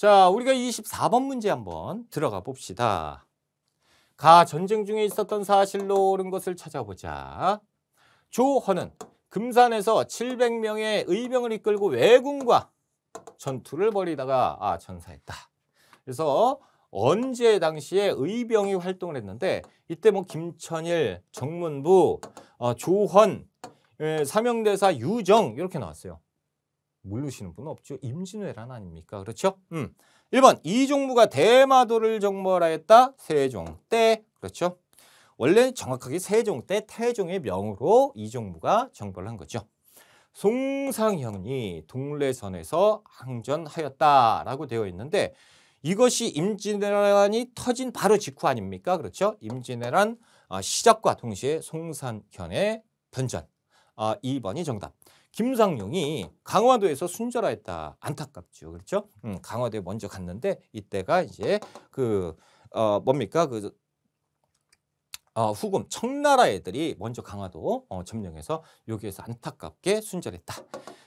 자, 우리가 24번 문제 한번 들어가 봅시다. 가 전쟁 중에 있었던 사실로 옳은 것을 찾아보자. 조헌은 금산에서 700명의 의병을 이끌고 왜군과 전투를 벌이다가 아, 전사했다. 그래서 언제 당시에 의병이 활동을 했는데 이때 뭐 김천일, 정문부, 어, 조헌, 예, 사명대사 유정 이렇게 나왔어요. 모르시는 분은 없죠. 임진왜란 아닙니까? 그렇죠? 음. 1번 음. 이종무가 대마도를 정벌하였다. 세종 때. 그렇죠? 원래 정확하게 세종 때 태종의 명으로 이종무가 정벌한 거죠. 송상현이 동래선에서 항전하였다라고 되어 있는데 이것이 임진왜란이 터진 바로 직후 아닙니까? 그렇죠? 임진왜란 어, 시작과 동시에 송상현의 변전. 2번이 어, 정답. 김상용이 강화도에서 순절하였다. 안타깝죠. 그렇죠? 음, 강화도에 먼저 갔는데 이때가 이제 그 어, 뭡니까? 그 어, 후금 청나라 애들이 먼저 강화도 어, 점령해서 여기에서 안타깝게 순절했다.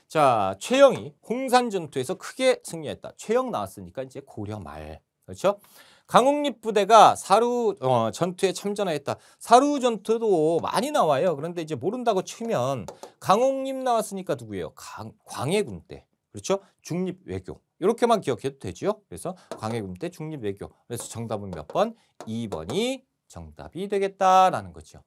자, 최영이 홍산 전투에서 크게 승리했다. 최영 나왔으니까 이제 고려 말 그렇죠? 강욱립 부대가 사루 어, 전투에 참전하였다. 사루 전투도 많이 나와요. 그런데 이제 모른다고 치면 강욱립 나왔으니까 누구예요? 강, 광해군 때. 그렇죠? 중립 외교. 이렇게만 기억해도 되지 그래서 광해군 때 중립 외교. 그래서 정답은 몇 번? 2번이 정답이 되겠다라는 거죠.